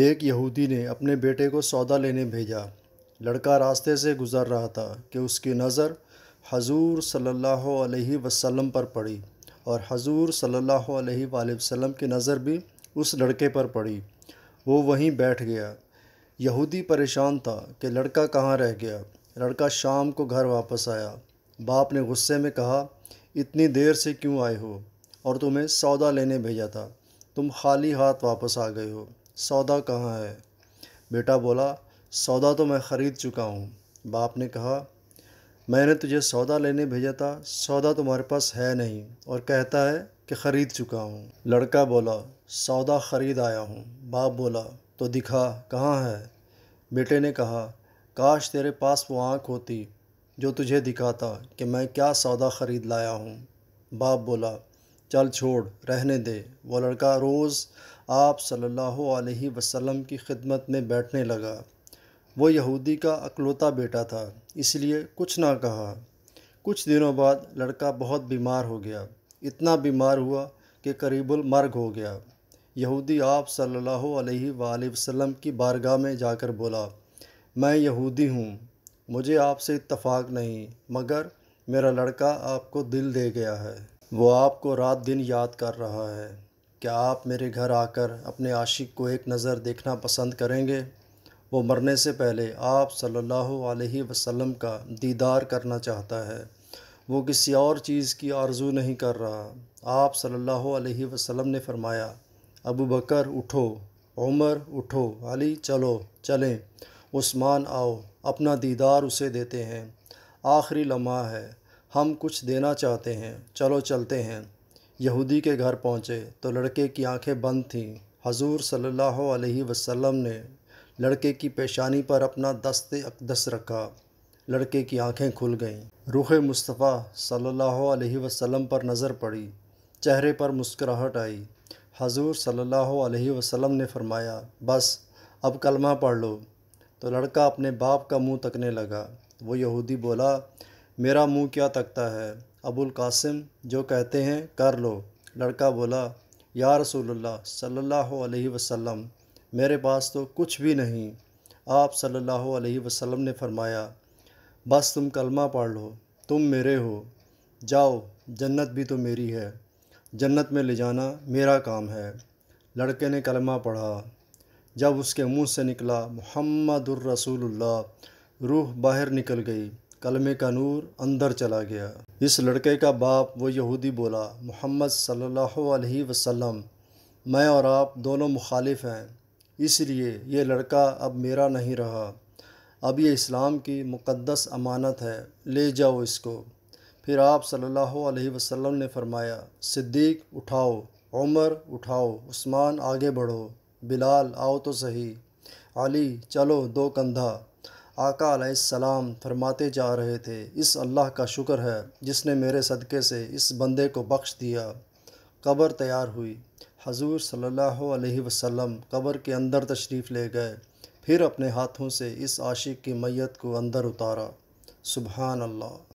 एक यहूदी ने अपने बेटे को सौदा लेने भेजा लड़का रास्ते से गुज़र रहा था कि उसकी नज़र हजूर सल्लल्लाहु अलैहि वसल्लम पर पड़ी और हजूर सल्लल्लाहु अलैहि वसल्लम की नज़र भी उस लड़के पर पड़ी वो वहीं बैठ गया यहूदी परेशान था कि लड़का कहाँ रह गया लड़का शाम को घर वापस आया बाप ने गुस्से में कहा इतनी देर से क्यों आए हो और तुम्हें सौदा लेने भेजा था तुम खाली हाथ वापस आ गए हो सौदा कहाँ है बेटा बोला सौदा तो मैं ख़रीद चुका हूँ बाप ने कहा मैंने तुझे सौदा लेने भेजा था सौदा तुम्हारे पास है नहीं और कहता है कि ख़रीद चुका हूँ लड़का बोला सौदा ख़रीद आया हूँ बाप बोला तो दिखा कहाँ है बेटे ने कहा काश तेरे पास वो आँख होती जो तुझे दिखाता कि मैं क्या सौदा ख़रीद लाया हूँ बाप बोला चल छोड़ रहने दे वो लड़का रोज़ आप सल्लल्लाहु अलैहि वसल्लम की खिदमत में बैठने लगा वो यहूदी का अकलौता बेटा था इसलिए कुछ ना कहा कुछ दिनों बाद लड़का बहुत बीमार हो गया इतना बीमार हुआ कि करीबुल मर्ग हो गया यहूदी आप सल्लल्लाहु अलैहि वसल्लम की बारगाह में जाकर बोला मैं यहूदी हूँ मुझे आपसे इत्तफाक नहीं मगर मेरा लड़का आपको दिल दे गया है वो आपको रात दिन याद कर रहा है क्या आप मेरे घर आकर अपने आशिक़ को एक नज़र देखना पसंद करेंगे वो मरने से पहले आप सल्लल्लाहु अलैहि वसल्लम का दीदार करना चाहता है वो किसी और चीज़ की आरजू नहीं कर रहा आप सल्लल्लाहु अलैहि वसल्लम ने फरमाया अबू बकर उठो उमर उठो अली चलो चलें उस्मान आओ अपना दीदार उसे देते हैं आखिरी लम्हा है हम कुछ देना चाहते हैं चलो चलते हैं यहूदी के घर पहुँचे तो लड़के की आंखें बंद थीं हजूर सल्लल्लाहु अलैहि वसल्लम ने लड़के की पेशानी पर अपना दस्त अकदस रखा लड़के की आंखें खुल गईं रूह मुस्तफ़ा सल्लल्लाहु अलैहि वसल्लम पर नज़र पड़ी चेहरे पर मुस्कराहट आई हजूर सल्लल्लाहु अलैहि वसल्लम ने फरमाया बस अब कलमा पढ़ लो तो लड़का अपने बाप का मुंह तकने लगा वो यहूदी बोला मेरा मुंह क्या तकता है अबुल कासिम जो कहते हैं कर लो लड़का बोला या रसूलुल्लाह सल्लल्लाहु अलैहि वसल्लम मेरे पास तो कुछ भी नहीं आप सल्लल्लाहु अलैहि वसल्लम ने फरमाया बस तुम कलमा पढ़ लो तुम मेरे हो जाओ जन्नत भी तो मेरी है जन्नत में ले जाना मेरा काम है लड़के ने कलमा पढ़ा जब उसके मुंह से निकला मोहम्मद रसूलुल्लाह रूह बाहर निकल गई कलमे का नूर अंदर चला गया इस लड़के का बाप वो यहूदी बोला मोहम्मद सल्लल्लाहु अलैहि वसल्लम मैं और आप दोनों मुखालिफ हैं इसलिए ये लड़का अब मेरा नहीं रहा अब ये इस्लाम की मुक़दस अमानत है ले जाओ इसको फिर आप सल्लल्लाहु अलैहि वसल्लम ने फरमाया सिद्दीक उठाओ उमर उठाओ उस्मान आगे बढ़ो बिलाल आओ तो सही अली चलो दो कंधा आका फरमाते जा रहे थे इस अल्लाह का शुक्र है जिसने मेरे सदक़े से इस बंदे को बख्श दिया कब्र तैयार हुई हजूर सल्लल्लाहु अलैहि वसल्लम कब्र के अंदर तशरीफ़ ले गए फिर अपने हाथों से इस आशिक की मैत को अंदर उतारा सुबहान अल्लाह